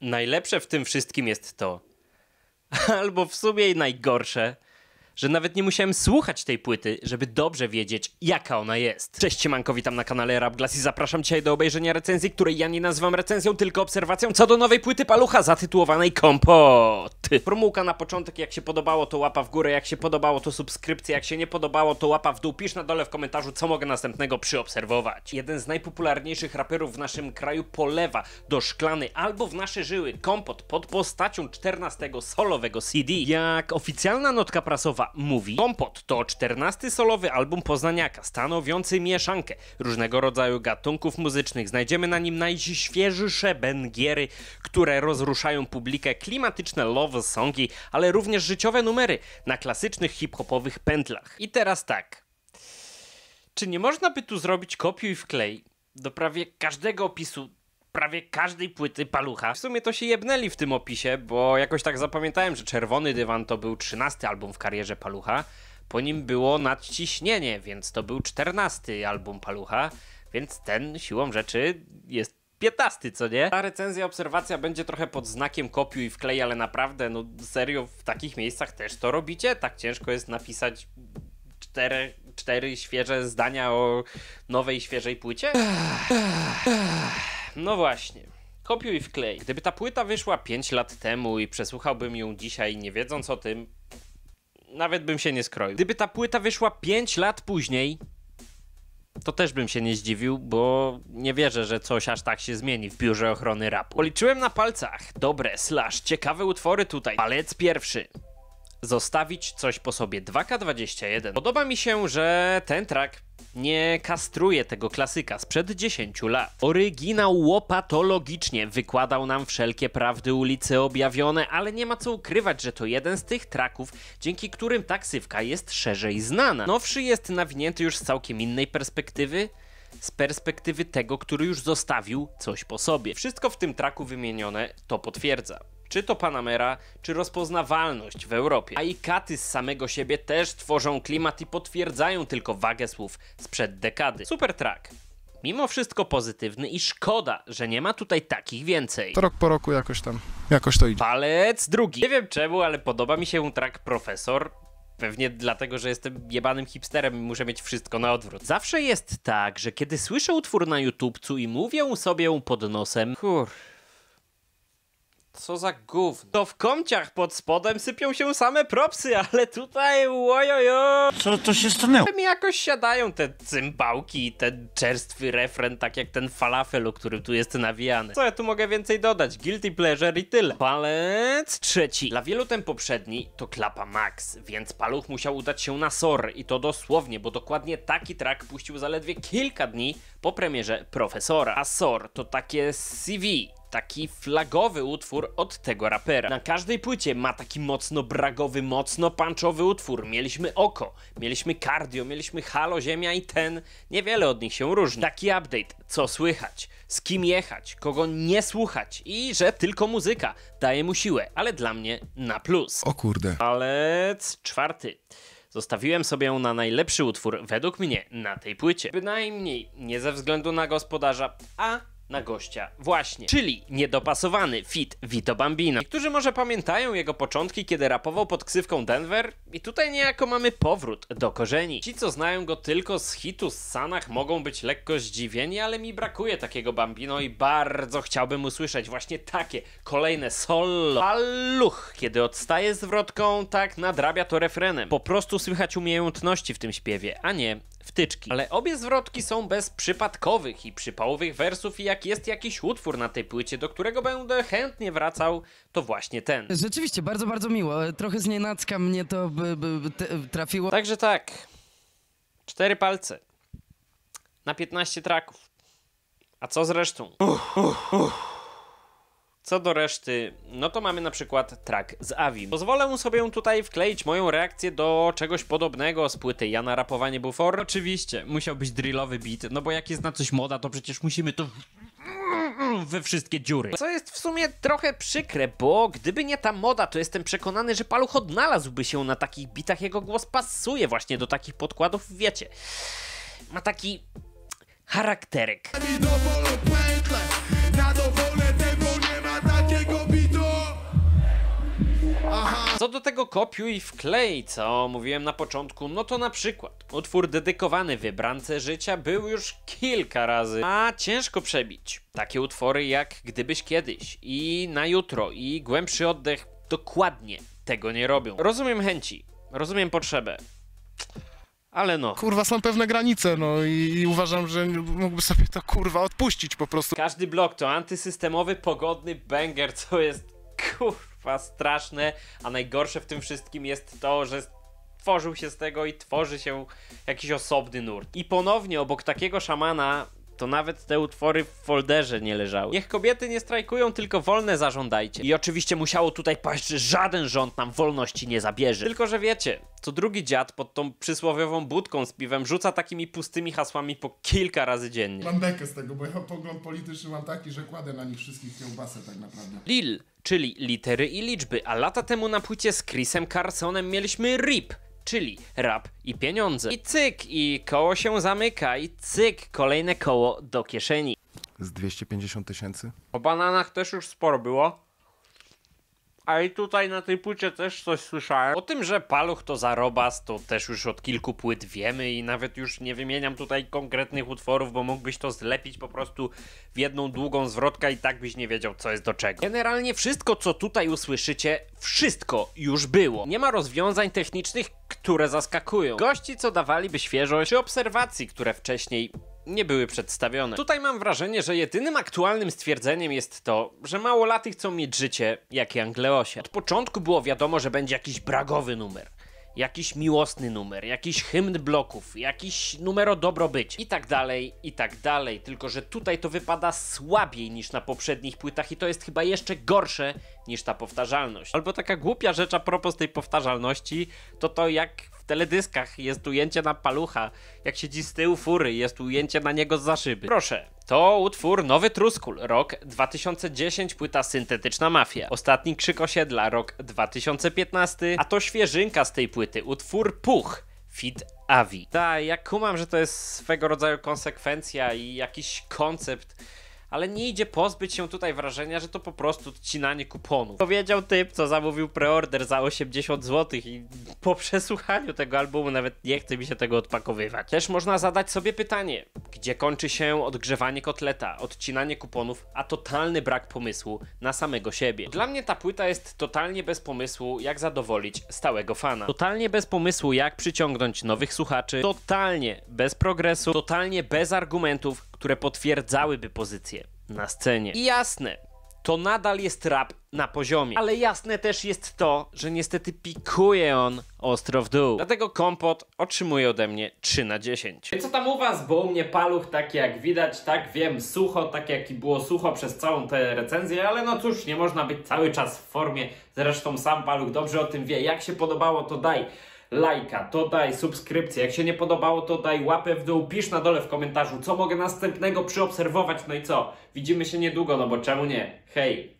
najlepsze w tym wszystkim jest to, albo w sumie najgorsze, że nawet nie musiałem słuchać tej płyty, żeby dobrze wiedzieć, jaka ona jest. Cześć Siemanko, witam na kanale Rapglass i zapraszam dzisiaj do obejrzenia recenzji, której ja nie nazywam recenzją, tylko obserwacją co do nowej płyty Palucha zatytułowanej Kompot. Formułka na początek, jak się podobało to łapa w górę, jak się podobało to subskrypcja, jak się nie podobało to łapa w dół. Pisz na dole w komentarzu, co mogę następnego przyobserwować. Jeden z najpopularniejszych raperów w naszym kraju polewa do szklany albo w nasze żyły Kompot pod postacią 14 solowego CD. Jak oficjalna notka prasowa Sowa mówi Kompot to czternasty solowy album Poznaniaka, stanowiący mieszankę różnego rodzaju gatunków muzycznych. Znajdziemy na nim najświeższe bengiery, które rozruszają publikę, klimatyczne love songi, ale również życiowe numery na klasycznych hip-hopowych pętlach. I teraz tak. Czy nie można by tu zrobić kopiuj wklej do prawie każdego opisu prawie każdej płyty palucha. W sumie to się jebnęli w tym opisie, bo jakoś tak zapamiętałem, że Czerwony Dywan to był trzynasty album w karierze palucha. Po nim było nadciśnienie, więc to był czternasty album palucha, więc ten siłą rzeczy jest 15, co nie? Ta recenzja, obserwacja będzie trochę pod znakiem kopiuj i wklej, ale naprawdę, no serio, w takich miejscach też to robicie? Tak ciężko jest napisać cztery, cztery świeże zdania o nowej, świeżej płycie? No właśnie. Kopiuj i wklej. Gdyby ta płyta wyszła 5 lat temu i przesłuchałbym ją dzisiaj, nie wiedząc o tym, nawet bym się nie skroił. Gdyby ta płyta wyszła 5 lat później, to też bym się nie zdziwił, bo nie wierzę, że coś aż tak się zmieni w biurze ochrony rapu. Policzyłem na palcach dobre slash ciekawe utwory tutaj. Palec pierwszy. Zostawić coś po sobie 2K21. Podoba mi się, że ten track nie kastruje tego klasyka sprzed 10 lat. Oryginał łopatologicznie wykładał nam wszelkie prawdy ulicy objawione, ale nie ma co ukrywać, że to jeden z tych traków, dzięki którym taksywka jest szerzej znana. Nowszy jest nawinięty już z całkiem innej perspektywy, z perspektywy tego, który już zostawił coś po sobie. Wszystko w tym traku wymienione to potwierdza czy to Panamera, czy rozpoznawalność w Europie. A i katy z samego siebie też tworzą klimat i potwierdzają tylko wagę słów sprzed dekady. Super track. Mimo wszystko pozytywny i szkoda, że nie ma tutaj takich więcej. To rok po roku jakoś tam, jakoś to idzie. Palec drugi. Nie wiem czemu, ale podoba mi się track Profesor. Pewnie dlatego, że jestem jebanym hipsterem i muszę mieć wszystko na odwrót. Zawsze jest tak, że kiedy słyszę utwór na YouTubcu i mówię sobie pod nosem, kur... Co za gówno. To w komciach pod spodem sypią się same propsy, ale tutaj łojojo. Co to się stanęło? Mi jakoś siadają te cymbałki i ten czerstwy refren, tak jak ten falafel, o którym tu jest nawijany. Co ja tu mogę więcej dodać? Guilty pleasure i tyle. Palec trzeci. Dla wielu ten poprzedni to klapa max, więc paluch musiał udać się na SOR i to dosłownie, bo dokładnie taki track puścił zaledwie kilka dni po premierze Profesora. A SOR to takie CV, taki flagowy utwór od tego rapera. Na każdej płycie ma taki mocno bragowy, mocno punchowy utwór. Mieliśmy Oko, mieliśmy Cardio, mieliśmy Halo Ziemia i ten. Niewiele od nich się różni. Taki update, co słychać, z kim jechać, kogo nie słuchać i że tylko muzyka daje mu siłę, ale dla mnie na plus. O kurde. Ale czwarty. Zostawiłem sobie na najlepszy utwór według mnie na tej płycie. Bynajmniej nie ze względu na gospodarza, a na gościa. Właśnie, czyli niedopasowany fit Vito Bambino. Niektórzy może pamiętają jego początki, kiedy rapował pod ksywką Denver i tutaj niejako mamy powrót do korzeni. Ci, co znają go tylko z hitu z Sanach mogą być lekko zdziwieni, ale mi brakuje takiego Bambino i bardzo chciałbym usłyszeć właśnie takie kolejne solo. Aluch, kiedy odstaje zwrotką, tak nadrabia to refrenem. Po prostu słychać umiejętności w tym śpiewie, a nie wtyczki. Ale obie zwrotki są bez przypadkowych i przypałowych wersów i jak jest jakiś utwór na tej płycie, do którego będę chętnie wracał, to właśnie ten. Rzeczywiście, bardzo, bardzo miło. Trochę znienacka mnie to by, by, trafiło. Także tak. Cztery palce. Na 15 traków. A co z resztą? uh, uh. Co do reszty, no to mamy na przykład track z Avi. Pozwolę sobie tutaj wkleić moją reakcję do czegoś podobnego z płyty Jana Rapowanie Bufor. Oczywiście, musiał być drillowy beat, no bo jak jest na coś moda, to przecież musimy to we wszystkie dziury. Co jest w sumie trochę przykre, bo gdyby nie ta moda, to jestem przekonany, że Paluch odnalazłby się na takich bitach, jego głos pasuje właśnie do takich podkładów, wiecie. Ma taki charakterek. Co do tego kopiuj i wklej, co mówiłem na początku, no to na przykład utwór dedykowany wybrance życia był już kilka razy, a ciężko przebić. Takie utwory jak Gdybyś kiedyś i Na jutro i Głębszy oddech dokładnie tego nie robią. Rozumiem chęci, rozumiem potrzebę, ale no. Kurwa, są pewne granice, no i, i uważam, że mógłby sobie to kurwa odpuścić po prostu. Każdy blok to antysystemowy, pogodny banger, co jest kurwa kurwa straszne, a najgorsze w tym wszystkim jest to, że tworzył się z tego i tworzy się jakiś osobny nurt. I ponownie obok takiego szamana to nawet te utwory w folderze nie leżały. Niech kobiety nie strajkują, tylko wolne zażądajcie. I oczywiście musiało tutaj paść, że żaden rząd nam wolności nie zabierze. Tylko, że wiecie, co drugi dziad pod tą przysłowiową budką z piwem rzuca takimi pustymi hasłami po kilka razy dziennie. Mam bekę z tego, bo ja pogląd polityczny mam taki, że kładę na nich wszystkich kiełbasę tak naprawdę. Lil, czyli litery i liczby, a lata temu na płycie z Chrisem Carsonem mieliśmy RIP czyli rap i pieniądze. I cyk, i koło się zamyka, i cyk, kolejne koło do kieszeni. Z 250 tysięcy? O bananach też już sporo było. A i tutaj na tej płycie też coś słyszałem. O tym, że paluch to zarobas, to też już od kilku płyt wiemy i nawet już nie wymieniam tutaj konkretnych utworów, bo mógłbyś to zlepić po prostu w jedną długą zwrotkę i tak byś nie wiedział, co jest do czego. Generalnie wszystko, co tutaj usłyszycie, wszystko już było. Nie ma rozwiązań technicznych, które zaskakują. Gości, co dawaliby świeżość, czy obserwacji, które wcześniej nie były przedstawione. Tutaj mam wrażenie, że jedynym aktualnym stwierdzeniem jest to, że mało laty chcą mieć życie jak Angleosia. Od początku było wiadomo, że będzie jakiś bragowy numer. Jakiś miłosny numer, jakiś hymn bloków, jakiś numer o dobrobyć i tak dalej, i tak dalej. Tylko, że tutaj to wypada słabiej niż na poprzednich płytach i to jest chyba jeszcze gorsze niż ta powtarzalność. Albo taka głupia rzecz a propos tej powtarzalności, to to jak w teledyskach jest ujęcie na palucha, jak siedzi z tyłu fury, jest ujęcie na niego za szyby. Proszę, to utwór Nowy Truskul, rok 2010, płyta Syntetyczna Mafia. Ostatni Krzyk Osiedla, rok 2015, a to świeżynka z tej płyty, utwór Puch, Fit Avi. Tak, ja kumam, że to jest swego rodzaju konsekwencja i jakiś koncept ale nie idzie pozbyć się tutaj wrażenia, że to po prostu odcinanie kuponów. Powiedział typ, co zamówił preorder za 80 zł i po przesłuchaniu tego albumu nawet nie chce mi się tego odpakowywać. Też można zadać sobie pytanie, gdzie kończy się odgrzewanie kotleta, odcinanie kuponów, a totalny brak pomysłu na samego siebie. Dla mnie ta płyta jest totalnie bez pomysłu, jak zadowolić stałego fana. Totalnie bez pomysłu, jak przyciągnąć nowych słuchaczy. Totalnie bez progresu, totalnie bez argumentów, które potwierdzałyby pozycję na scenie. I jasne, to nadal jest rap na poziomie. Ale jasne też jest to, że niestety pikuje on ostro w dół. Dlatego kompot otrzymuje ode mnie 3 na 10. Co tam u was? Bo u mnie paluch tak jak widać, tak wiem, sucho, tak jak i było sucho przez całą tę recenzję, ale no cóż, nie można być cały czas w formie. Zresztą sam paluch dobrze o tym wie. Jak się podobało, to daj lajka, to daj subskrypcję. Jak się nie podobało, to daj łapę w dół, pisz na dole w komentarzu, co mogę następnego przyobserwować, no i co? Widzimy się niedługo, no bo czemu nie? Hej!